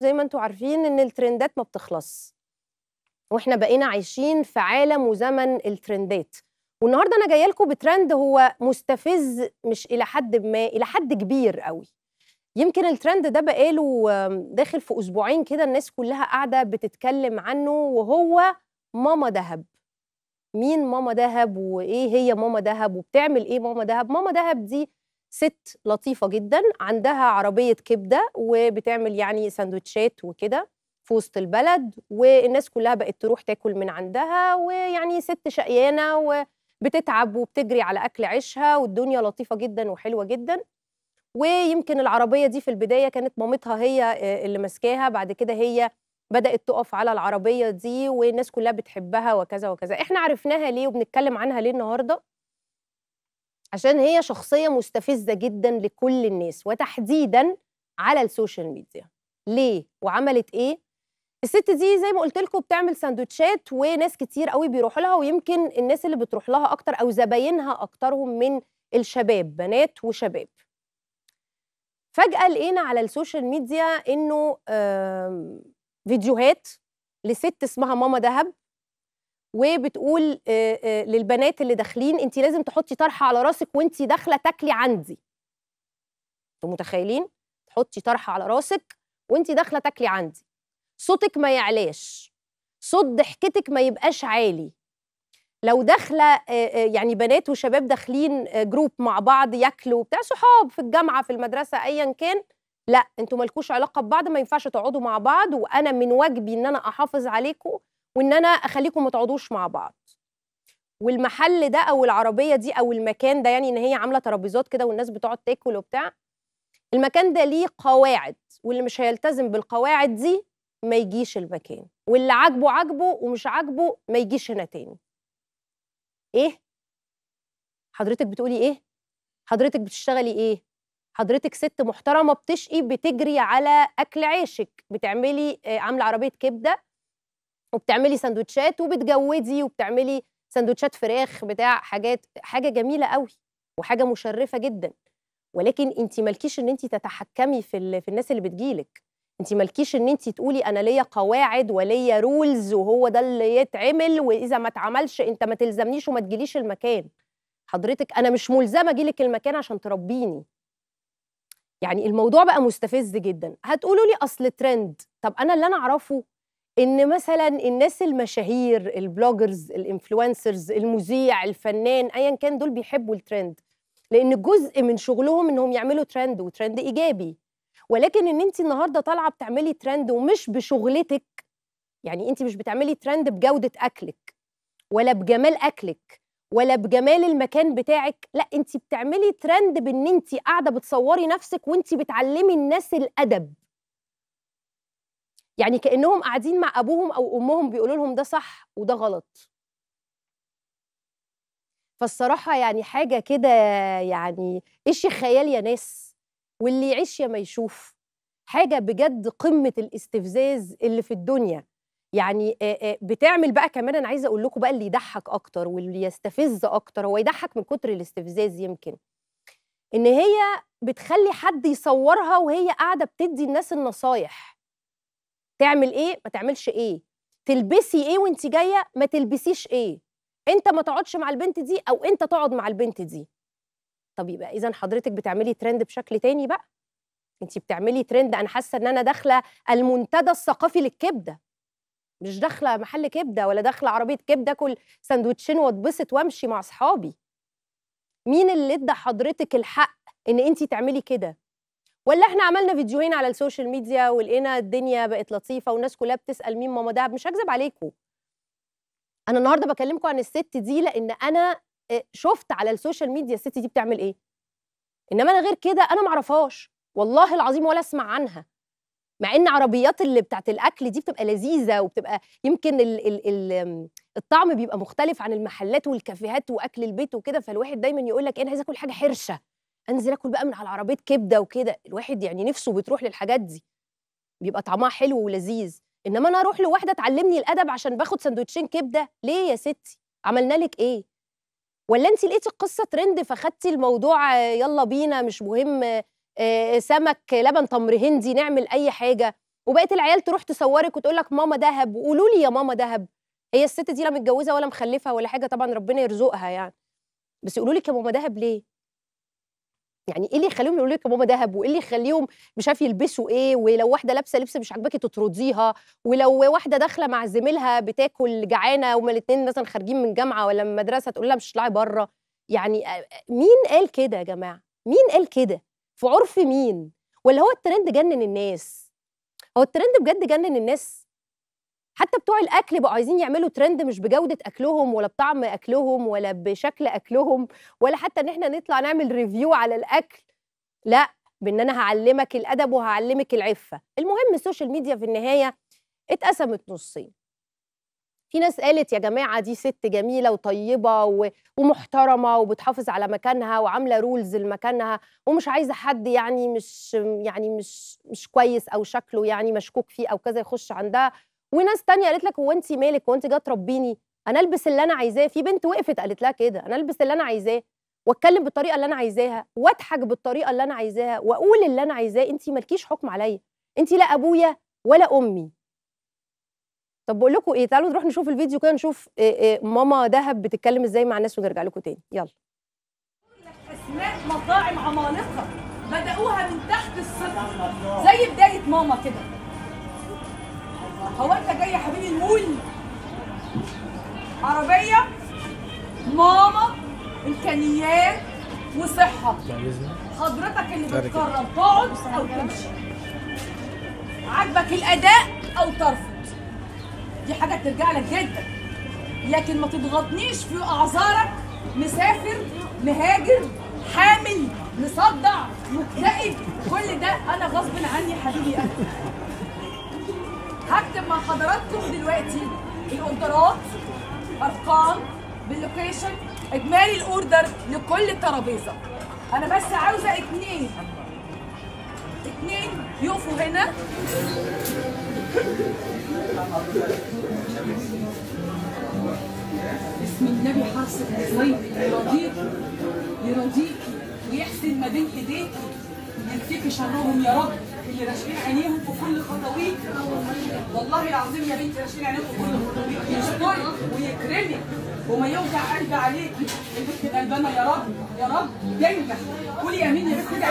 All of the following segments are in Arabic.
زي ما انتم عارفين ان الترندات ما بتخلص واحنا بقينا عايشين في عالم وزمن الترندات والنهارده انا جايه لكم بترند هو مستفز مش الى حد ما الى حد كبير قوي يمكن الترند ده بقاله داخل في اسبوعين كده الناس كلها قاعده بتتكلم عنه وهو ماما دهب مين ماما دهب وايه هي ماما دهب وبتعمل ايه ماما دهب ماما دهب دي ست لطيفه جدا عندها عربيه كبده وبتعمل يعني سندوتشات وكده في وسط البلد والناس كلها بقت تروح تاكل من عندها ويعني ست شقيانه وبتتعب وبتجري على اكل عيشها والدنيا لطيفه جدا وحلوه جدا ويمكن العربيه دي في البدايه كانت مامتها هي آه، اللي ماسكاها بعد كده هي بدات تقف على العربيه دي والناس كلها بتحبها وكذا وكذا احنا عرفناها ليه وبنتكلم عنها ليه النهارده عشان هي شخصية مستفزة جدا لكل الناس وتحديدا على السوشيال ميديا ليه وعملت ايه الست دي زي ما قلت لكم بتعمل سندوتشات وناس كتير قوي بيروحوا لها ويمكن الناس اللي بتروح لها اكتر او زباينها اكترهم من الشباب بنات وشباب فجأة لقينا على السوشيال ميديا انه فيديوهات لست اسمها ماما دهب وبتقول آه، آه، للبنات اللي داخلين انت لازم تحطي طرحه على راسك وانت داخله تاكلي عندي انتوا متخيلين تحطي طرحه على راسك وانت داخله تاكلي عندي صوتك ما يعلاش صوت ضحكتك ما يبقاش عالي لو داخله آه، يعني بنات وشباب داخلين جروب مع بعض ياكلوا بتاع صحاب في الجامعه في المدرسه ايا كان لا انتوا مالكوش علاقه ببعض ما ينفعش تقعدوا مع بعض وانا من واجبي ان انا احافظ عليكم وان انا اخليكم ما تقعدوش مع بعض والمحل ده او العربيه دي او المكان ده يعني ان هي عامله ترابيزات كده والناس بتقعد تاكل وبتاع المكان ده ليه قواعد واللي مش هيلتزم بالقواعد دي ما يجيش المكان واللي عاجبه عاجبه ومش عاجبه ما يجيش هنا تاني ايه حضرتك بتقولي ايه حضرتك بتشتغلي ايه حضرتك ست محترمه بتشقي بتجري على اكل عيشك بتعملي آه، عامله عربيه كبده وبتعملي سندوتشات وبتجودي وبتعملي سندوتشات فراخ بتاع حاجات حاجه جميله قوي وحاجه مشرفه جدا ولكن انت مالكيش ان انت تتحكمي في في الناس اللي بتجيلك انت مالكيش ان انت تقولي انا ليا قواعد وليا رولز وهو ده اللي يتعمل واذا ما اتعملش انت ما تلزمنيش وما تجيليش المكان حضرتك انا مش ملزمه اجيلك المكان عشان تربيني يعني الموضوع بقى مستفز جدا هتقولوا لي اصل ترند طب انا اللي انا اعرفه ان مثلا الناس المشاهير البلوجرز الانفلونسرز المذيع الفنان ايا كان دول بيحبوا الترند لان جزء من شغلهم انهم يعملوا ترند وترند ايجابي ولكن ان انت النهارده طالعه بتعملي ترند ومش بشغلتك يعني انت مش بتعملي ترند بجوده اكلك ولا بجمال اكلك ولا بجمال المكان بتاعك لا انت بتعملي ترند بان انت قاعده بتصوري نفسك وانت بتعلمي الناس الادب يعني كانهم قاعدين مع ابوهم او امهم بيقولوا لهم ده صح وده غلط فالصراحه يعني حاجه كده يعني ايش خيال يا ناس واللي يعيش يا ما يشوف حاجه بجد قمه الاستفزاز اللي في الدنيا يعني بتعمل بقى كمان انا عايزه اقول لكم بقى اللي يضحك اكتر واللي يستفز اكتر هو يضحك من كتر الاستفزاز يمكن ان هي بتخلي حد يصورها وهي قاعده بتدي الناس النصايح تعمل ايه ما تعملش ايه تلبسي ايه وانت جايه ما تلبسيش ايه انت ما تقعدش مع البنت دي او انت تقعد مع البنت دي طب يبقى اذا حضرتك بتعملي ترند بشكل تاني بقى انت بتعملي ترند انا حاسه ان انا داخله المنتدى الثقافي للكبده مش داخله محل كبده ولا داخله عربيه كبده اكل سندوتشين واتبسط وامشي مع اصحابي مين اللي ادى حضرتك الحق ان انت تعملي كده ولا احنا عملنا فيديوهين على السوشيال ميديا ولقينا الدنيا بقت لطيفه والناس كلها بتسال مين ماما دهب مش هكذب عليكم انا النهارده بكلمكم عن الست دي لان انا آه، شفت على السوشيال ميديا الست دي بتعمل ايه انما انا غير كده انا معرفهاش والله العظيم ولا اسمع عنها مع ان عربيات اللي بتاعت الاكل دي بتبقى لذيذه وبتبقى يمكن الـ الـ الـ الطعم بيبقى مختلف عن المحلات والكافيهات واكل البيت وكده فالواحد دايما يقول لك إيه، انا عايز اكل حاجه حرشه انزل اكل بقى من على عربيه كبده وكده الواحد يعني نفسه بتروح للحاجات دي بيبقى طعمها حلو ولذيذ انما انا اروح لواحده تعلمني الادب عشان باخد سندوتشين كبده ليه يا ستي عملنا لك ايه ولا انت لقيتي القصه ترند فخدتي الموضوع يلا بينا مش مهم آه، سمك لبن تمر هندي نعمل اي حاجه وبقيت العيال تروح تصورك وتقول لك ماما دهب وقولوا لي يا ماما دهب هي الست دي لا متجوزه ولا مخلفه ولا حاجه طبعا ربنا يرزقها يعني بس يقولوا لك يا ماما دهب ليه يعني ايه اللي يخليهم يقولوا لك يا ماما دهب وايه اللي يخليهم مش عارف يلبسوا ايه ولو واحده لابسه لبس مش عاجباكي تطرديها ولو واحده داخله مع زميلها بتاكل جعانه وما الاثنين مثلا خارجين من جامعه ولا من مدرسه تقول لها مش طلعي بره يعني مين قال كده يا جماعه مين قال كده في عرف مين ولا هو الترند جنن الناس هو الترند بجد جنن الناس حتى بتوع الاكل بقوا عايزين يعملوا ترند مش بجوده اكلهم ولا بطعم اكلهم ولا بشكل اكلهم ولا حتى ان احنا نطلع نعمل ريفيو على الاكل لا بان انا هعلمك الادب وهعلمك العفه المهم السوشيال ميديا في النهايه اتقسمت نصين في ناس قالت يا جماعه دي ست جميله وطيبه ومحترمه وبتحافظ على مكانها وعامله رولز لمكانها ومش عايزه حد يعني مش يعني مش مش كويس او شكله يعني مشكوك فيه او كذا يخش عندها وناس تانية قالت لك هو انت مالك هو انت جايه تربيني انا البس اللي انا عايزاه في بنت وقفت قالت لها كده انا البس اللي انا عايزاه واتكلم بالطريقه اللي انا عايزاها واضحك بالطريقه اللي انا عايزاها واقول اللي انا عايزاه انت مالكيش حكم عليا انت لا ابويا ولا امي طب بقول لكم ايه تعالوا نروح نشوف الفيديو كده نشوف إيه إيه ماما دهب بتتكلم ازاي مع الناس ونرجع لكم تاني يلا اسماء مطاعم عمالقه بداوها من تحت الصفر زي بدايه ماما كده هو انت جاي يا حبيبي المول عربيه ماما امكانيات وصحه يعني إيه حضرتك اللي بتقرر تقعد او تمشي عاجبك الاداء او ترفض دي حاجه ترجع لك جدا لكن ما تضغطنيش في اعذارك مسافر مهاجر حامل مصدع مكتئب كل ده انا غصب عني حبيبي أنا. هكتب مع حضراتكم دلوقتي الاوردرات ارقام باللوكيشن اجمالي الاوردر لكل ترابيزه انا بس عاوزه اتنين اتنين يقفوا هنا بسم النبي حرصك الزويد يراضيكي يراضيكي ويحسن ما بين ايديكي ينفيكي شرهم يا رب اللي راشقين عينيهم في كل خطاويك والله العظيم يا بنتي راشقين عينيهم في كل خطاويك يشكرك ويكرمك وما يوجع قلب عليك البنت قلبانه يا رب يا رب تنجح قولي امين يا بنت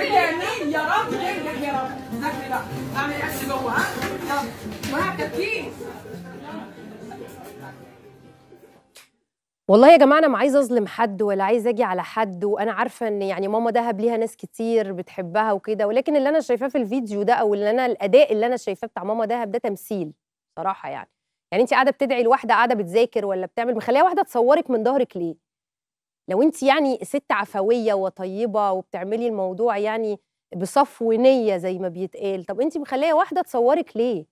يا امين يا رب تنجح يا رب ذاكري بقى اعمل نفسي جوه ها يلا وهكذا والله يا جماعة أنا ما عايزة أظلم حد ولا عايزة أجي على حد وأنا عارفة إن يعني ماما دهب ليها ناس كتير بتحبها وكده ولكن اللي أنا شايفاه في الفيديو ده أو اللي أنا الأداء اللي أنا شايفاه بتاع ماما دهب ده تمثيل صراحة يعني يعني أنت قاعدة بتدعي لواحدة قاعدة بتذاكر ولا بتعمل مخليها واحدة تصورك من ظهرك ليه؟ لو أنت يعني ست عفوية وطيبة وبتعملي الموضوع يعني بصف ونية زي ما بيتقال طب أنت مخليها واحدة تصورك ليه؟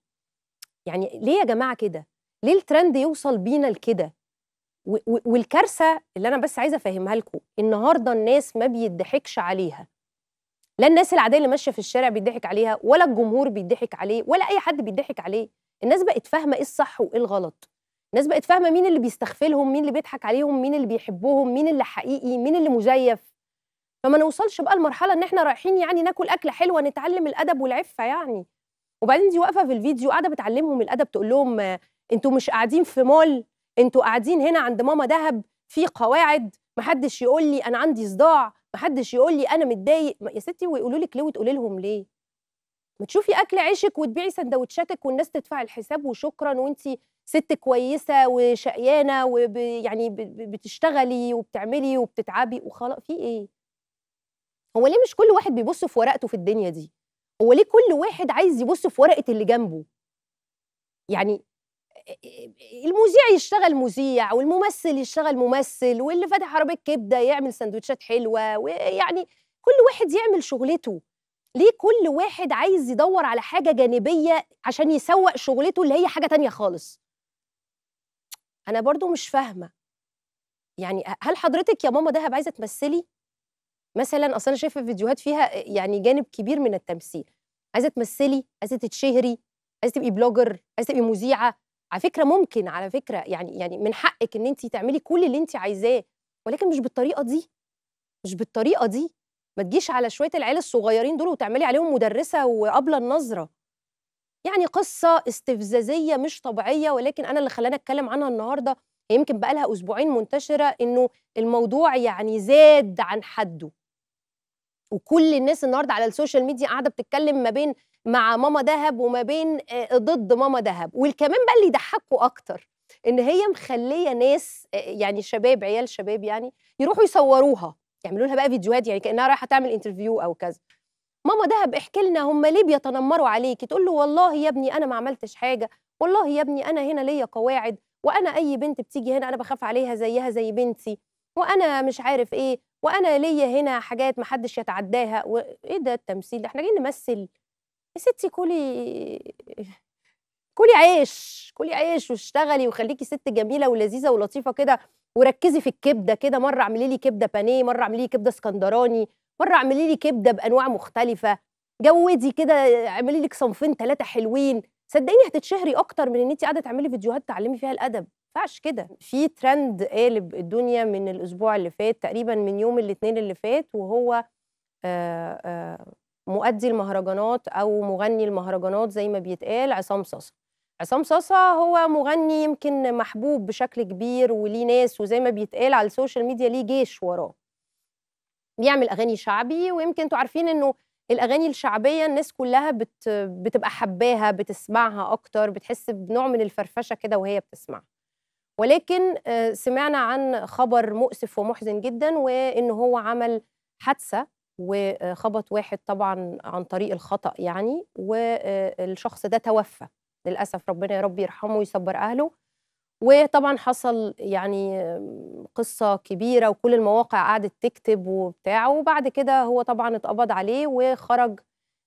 يعني ليه يا جماعة كده؟ ليه الترند يوصل بينا لكده؟ والكارثه اللي انا بس عايزه افهمها لكم النهارده الناس ما بيضحكش عليها لا الناس العاديه اللي ماشيه في الشارع بيضحك عليها ولا الجمهور بيضحك عليه ولا اي حد بيضحك عليه الناس بقت فاهمه ايه الصح وايه الغلط الناس بقت فاهمه مين اللي بيستغفلهم مين اللي بيضحك عليهم مين اللي بيحبهم مين اللي حقيقي مين اللي مزيف فما نوصلش بقى لمرحله ان احنا رايحين يعني ناكل اكله حلوه نتعلم الادب والعفه يعني وبعدين دي واقفه في الفيديو قاعده بتعلمهم الادب تقول لهم آه، انتوا مش قاعدين في مول انتوا قاعدين هنا عند ماما دهب في قواعد محدش يقول لي انا عندي صداع محدش يقول لي انا متضايق يا ستي ويقولوا لك ليه وتقولي لهم ليه ما تشوفي اكل عيشك وتبيعي سندوتشاتك والناس تدفع الحساب وشكرا وانت ست كويسه وشقيانه ويعني بتشتغلي وبتعملي وبتتعبي وخلاص في ايه هو ليه مش كل واحد بيبص في ورقته في الدنيا دي هو ليه كل واحد عايز يبص في ورقه اللي جنبه يعني المذيع يشتغل مذيع والممثل يشتغل ممثل واللي فاتح عربيه كبده يعمل سندوتشات حلوه ويعني كل واحد يعمل شغلته ليه كل واحد عايز يدور على حاجه جانبيه عشان يسوق شغلته اللي هي حاجه تانية خالص انا برضو مش فاهمه يعني هل حضرتك يا ماما دهب عايزه تمثلي مثلا اصلا شايفه فيديوهات فيها يعني جانب كبير من التمثيل عايزه تمثلي عايزه تتشهري عايزه تبقي بلوجر عايزه تبقي مذيعه على فكره ممكن على فكره يعني يعني من حقك ان انت تعملي كل اللي انت عايزاه ولكن مش بالطريقه دي مش بالطريقه دي ما تجيش على شويه العيال الصغيرين دول وتعملي عليهم مدرسه وقبل النظره يعني قصه استفزازيه مش طبيعيه ولكن انا اللي خلاني اتكلم عنها النهارده يمكن بقى لها اسبوعين منتشره انه الموضوع يعني زاد عن حده وكل الناس النهارده على السوشيال ميديا قاعده بتتكلم ما بين مع ماما دهب وما بين آه، آه، ضد ماما دهب والكمان بقى اللي يضحكوا اكتر ان هي مخليه ناس آه، يعني شباب عيال شباب يعني يروحوا يصوروها يعملوا لها بقى فيديوهات يعني كانها رايحه تعمل انترفيو او كذا ماما دهب احكي لنا هم ليه بيتنمروا عليكي تقول له والله يا ابني انا ما عملتش حاجه والله يا ابني انا هنا ليا قواعد وانا اي بنت بتيجي هنا انا بخاف عليها زيها زي بنتي وانا مش عارف ايه وانا ليا هنا حاجات محدش يتعداها وايه ده التمثيل ده احنا جايين نمثل يا ستي كلي كلي عيش كلي عيش واشتغلي وخليكي ست جميله ولذيذه ولطيفه كده وركزي في الكبده كده مره اعملي لي كبده بانيه مره اعملي لي كبده اسكندراني مره اعملي لي كبده بانواع مختلفه جودي كده اعملي لك صنفين ثلاثه حلوين صدقيني هتتشهري اكتر من ان انت قاعده تعملي فيديوهات تعلمي فيها الادب ينفعش كده في ترند قالب الدنيا من الاسبوع اللي فات تقريبا من يوم الاثنين اللي فات وهو آآ آه، آآ آه، مؤدي المهرجانات او مغني المهرجانات زي ما بيتقال عصام صاصا عصام صاصا هو مغني يمكن محبوب بشكل كبير وليه ناس وزي ما بيتقال على السوشيال ميديا ليه جيش وراه بيعمل اغاني شعبي ويمكن انتوا عارفين انه الاغاني الشعبيه الناس كلها بت... بتبقى حباها بتسمعها اكتر بتحس بنوع من الفرفشه كده وهي بتسمعها ولكن آه، سمعنا عن خبر مؤسف ومحزن جدا وان هو عمل حادثه وخبط واحد طبعا عن طريق الخطأ يعني والشخص ده توفى للأسف ربنا يا رب يرحمه ويصبر أهله وطبعا حصل يعني قصة كبيرة وكل المواقع قعدت تكتب وبتاع وبعد كده هو طبعا اتقبض عليه وخرج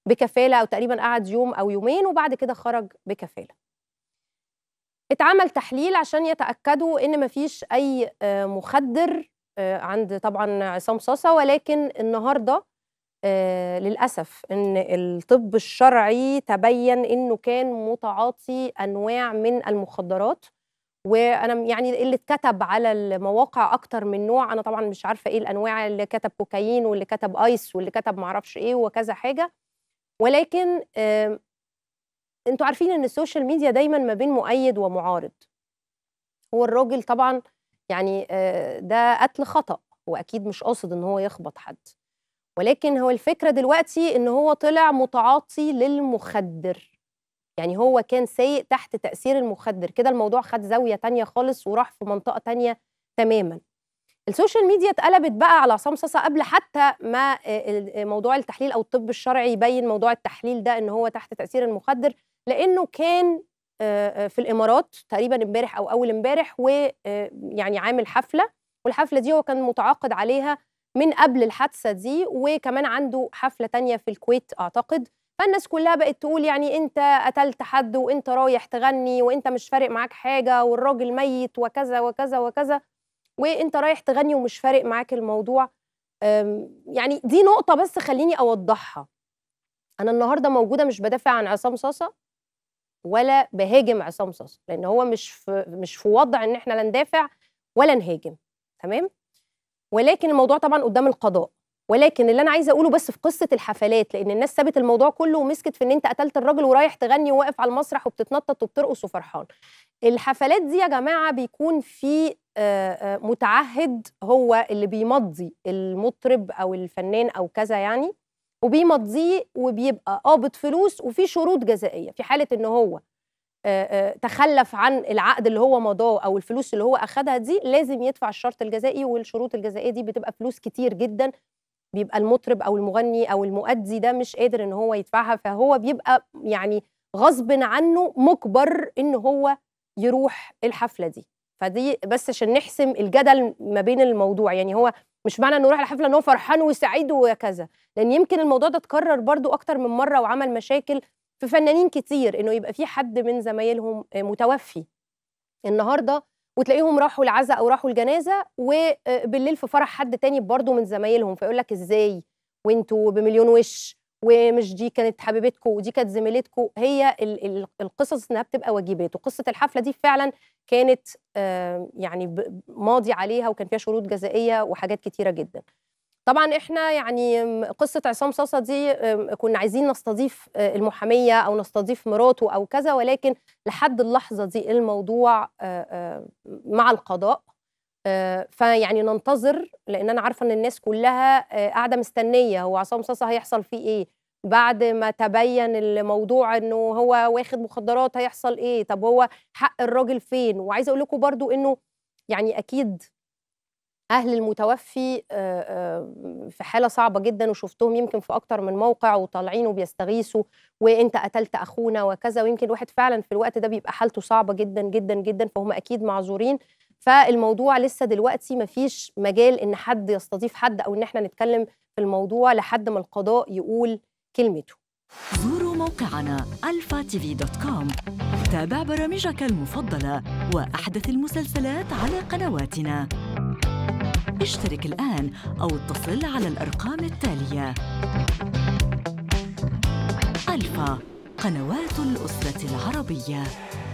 بكفالة أو تقريبا قعد يوم أو يومين وبعد كده خرج بكفالة اتعمل تحليل عشان يتأكدوا إن مفيش أي مخدر آه، عند طبعا عصام صاصه ولكن النهارده آه، للاسف ان الطب الشرعي تبين انه كان متعاطي انواع من المخدرات وانا يعني اللي اتكتب على المواقع اكتر من نوع انا طبعا مش عارفه ايه الانواع اللي كتب كوكايين واللي كتب ايس واللي كتب معرفش ايه وكذا حاجه ولكن انتوا عارفين ان السوشيال ميديا دايما ما بين مؤيد ومعارض هو الراجل طبعا يعني آه، ده قتل خطأ وأكيد مش قاصد إن هو يخبط حد ولكن هو الفكرة دلوقتي إن هو طلع متعاطي للمخدر يعني هو كان سايق تحت تأثير المخدر كده الموضوع خد زاوية تانية خالص وراح في منطقة تانية تماما السوشيال ميديا اتقلبت بقى على عصام صاصا قبل حتى ما آه، آه، موضوع التحليل او الطب الشرعي يبين موضوع التحليل ده ان هو تحت تاثير المخدر لانه كان آه، آه، في الامارات تقريبا امبارح او اول امبارح ويعني آه، عامل حفله والحفله دي هو كان متعاقد عليها من قبل الحادثه دي وكمان عنده حفله تانية في الكويت اعتقد فالناس كلها بقت تقول يعني انت قتلت حد وانت رايح تغني وانت مش فارق معاك حاجه والراجل ميت وكذا وكذا وكذا وانت رايح تغني ومش فارق معاك الموضوع يعني دي نقطه بس خليني اوضحها انا النهارده موجوده مش بدافع عن عصام صاصه ولا بهاجم عصام صاصا لان هو مش في مش في وضع ان احنا لا ندافع ولا نهاجم تمام ولكن الموضوع طبعا قدام القضاء ولكن اللي انا عايزه اقوله بس في قصه الحفلات لان الناس سابت الموضوع كله ومسكت في ان انت قتلت الراجل ورايح تغني وواقف على المسرح وبتتنطط وبترقص وفرحان الحفلات دي يا جماعه بيكون في آه، آه، متعهد هو اللي بيمضي المطرب او الفنان او كذا يعني وبيمضيه وبيبقى قابض فلوس وفي شروط جزائيه في حاله ان هو آه، آه، تخلف عن العقد اللي هو مضاه او الفلوس اللي هو اخدها دي لازم يدفع الشرط الجزائي والشروط الجزائيه دي بتبقى فلوس كتير جدا بيبقى المطرب او المغني او المؤدي ده مش قادر ان هو يدفعها فهو بيبقى يعني غصب عنه مجبر ان هو يروح الحفله دي فدي بس عشان نحسم الجدل ما بين الموضوع يعني هو مش معنى انه راح الحفله ان هو فرحان وسعيد وكذا لان يمكن الموضوع ده اتكرر برضو اكتر من مره وعمل مشاكل في فنانين كتير انه يبقى في حد من زمايلهم متوفي النهارده وتلاقيهم راحوا العزاء او راحوا الجنازه وبالليل في فرح حد تاني برضه من زمايلهم فيقول لك ازاي وانتوا بمليون وش ومش دي كانت حبيبتكم ودي كانت زميلتكم هي ال ال القصص انها بتبقى واجبات وقصه الحفله دي فعلا كانت يعني ماضي عليها وكان فيها شروط جزائيه وحاجات كتيره جدا طبعا احنا يعني قصه عصام صاصه دي كنا عايزين نستضيف آه، المحاميه او نستضيف مراته او كذا ولكن لحد اللحظه دي الموضوع آه، آه، مع القضاء آه، فيعني ننتظر لان انا عارفه ان الناس كلها آه، قاعده مستنيه هو عصام صاصا هيحصل فيه ايه بعد ما تبين الموضوع انه هو واخد مخدرات هيحصل ايه طب هو حق الراجل فين وعايزه اقول لكم برضو انه يعني اكيد اهل المتوفي آه، في حاله صعبه جدا وشفتهم يمكن في اكتر من موقع وطالعين وبيستغيثوا وانت قتلت اخونا وكذا ويمكن الواحد فعلا في الوقت ده بيبقى حالته صعبه جدا جدا جدا فهم اكيد معذورين فالموضوع لسه دلوقتي مفيش مجال ان حد يستضيف حد او ان احنا نتكلم في الموضوع لحد ما القضاء يقول كلمته زوروا موقعنا الفا تي في دوت كوم تابع برامجك المفضله واحدث المسلسلات على قنواتنا اشترك الان او اتصل على الارقام التاليه الفا قنوات الاسره العربيه